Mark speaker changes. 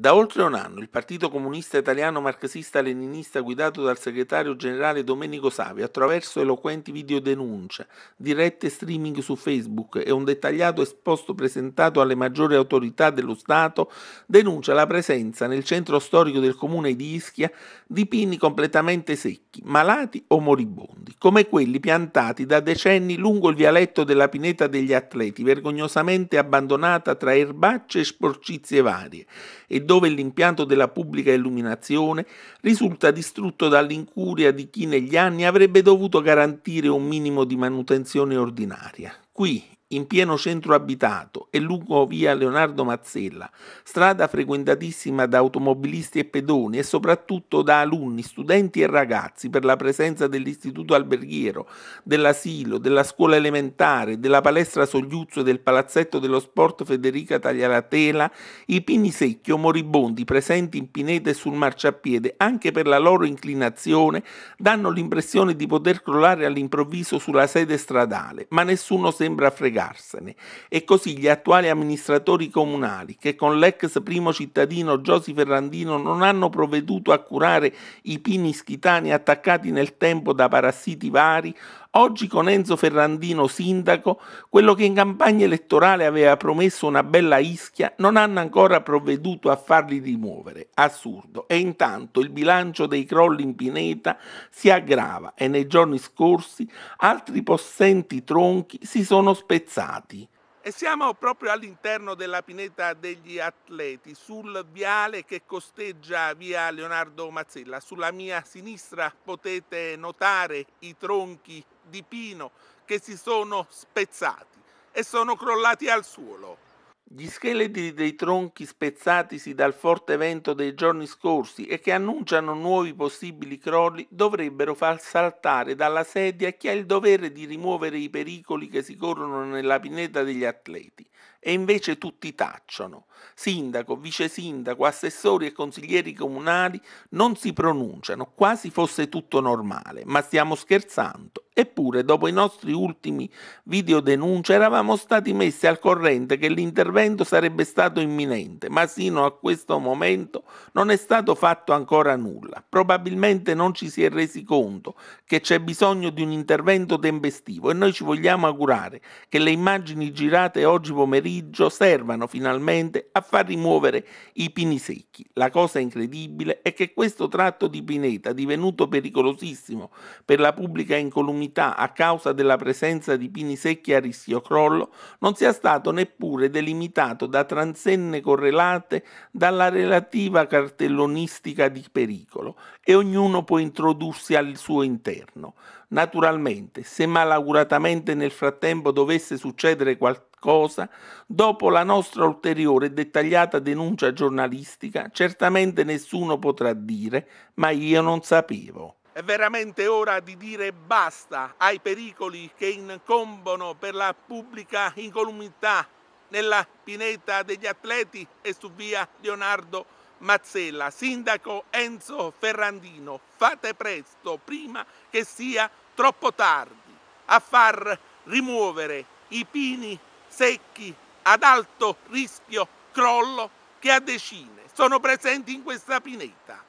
Speaker 1: Da oltre un anno il Partito Comunista Italiano Marxista-Leninista guidato dal segretario generale Domenico Savi attraverso eloquenti video denunce, dirette streaming su Facebook e un dettagliato esposto presentato alle maggiori autorità dello Stato denuncia la presenza nel centro storico del comune di Ischia di pini completamente secchi, malati o moribondi, come quelli piantati da decenni lungo il vialetto della pineta degli atleti vergognosamente abbandonata tra erbacce e sporcizie varie e dove l'impianto della pubblica illuminazione risulta distrutto dall'incuria di chi negli anni avrebbe dovuto garantire un minimo di manutenzione ordinaria. Qui, in pieno centro abitato e lungo via Leonardo Mazzella, strada frequentatissima da automobilisti e pedoni e soprattutto da alunni, studenti e ragazzi per la presenza dell'istituto alberghiero, dell'asilo, della scuola elementare, della palestra Sogliuzzo e del palazzetto dello sport Federica Taglialatela, i pini secchi moribondi presenti in pineta e sul marciapiede anche per la loro inclinazione danno l'impressione di poter crollare all'improvviso sulla sede stradale, ma nessuno sembra fregato sbrigarsene e così gli attuali amministratori comunali, che con l'ex primo cittadino Giosi Ferrandino non hanno provveduto a curare i pini schitani attaccati nel tempo da parassiti vari, Oggi con Enzo Ferrandino sindaco, quello che in campagna elettorale aveva promesso una bella ischia, non hanno ancora provveduto a farli rimuovere. Assurdo. E intanto il bilancio dei crolli in Pineta si aggrava e nei giorni scorsi altri possenti tronchi si sono spezzati. E siamo proprio all'interno della pineta degli atleti, sul viale che costeggia via Leonardo Mazzella. Sulla mia sinistra potete notare i tronchi di pino che si sono spezzati e sono crollati al suolo. Gli scheletri dei tronchi spezzatisi dal forte vento dei giorni scorsi e che annunciano nuovi possibili crolli dovrebbero far saltare dalla sedia chi ha il dovere di rimuovere i pericoli che si corrono nella pineta degli atleti. E invece tutti tacciono. Sindaco, vice sindaco, assessori e consiglieri comunali non si pronunciano, quasi fosse tutto normale, ma stiamo scherzando. Eppure, dopo i nostri ultimi video denuncia, eravamo stati messi al corrente che l'intervento sarebbe stato imminente, ma sino a questo momento non è stato fatto ancora nulla. Probabilmente non ci si è resi conto che c'è bisogno di un intervento tempestivo e noi ci vogliamo augurare che le immagini girate oggi pomeriggio servano finalmente a far rimuovere i pini secchi. La cosa incredibile è che questo tratto di pineta, divenuto pericolosissimo per la pubblica incolumità, comunità a causa della presenza di pini secchi a rischio crollo non sia stato neppure delimitato da transenne correlate dalla relativa cartellonistica di pericolo e ognuno può introdursi al suo interno. Naturalmente, se malauguratamente nel frattempo dovesse succedere qualcosa, dopo la nostra ulteriore e dettagliata denuncia giornalistica, certamente nessuno potrà dire ma io non sapevo. È veramente ora di dire basta ai pericoli che incombono per la pubblica incolumità nella pineta degli atleti e su via Leonardo Mazzella. Sindaco Enzo Ferrandino, fate presto prima che sia troppo tardi a far rimuovere i pini secchi ad alto rischio crollo che a decine sono presenti in questa pineta.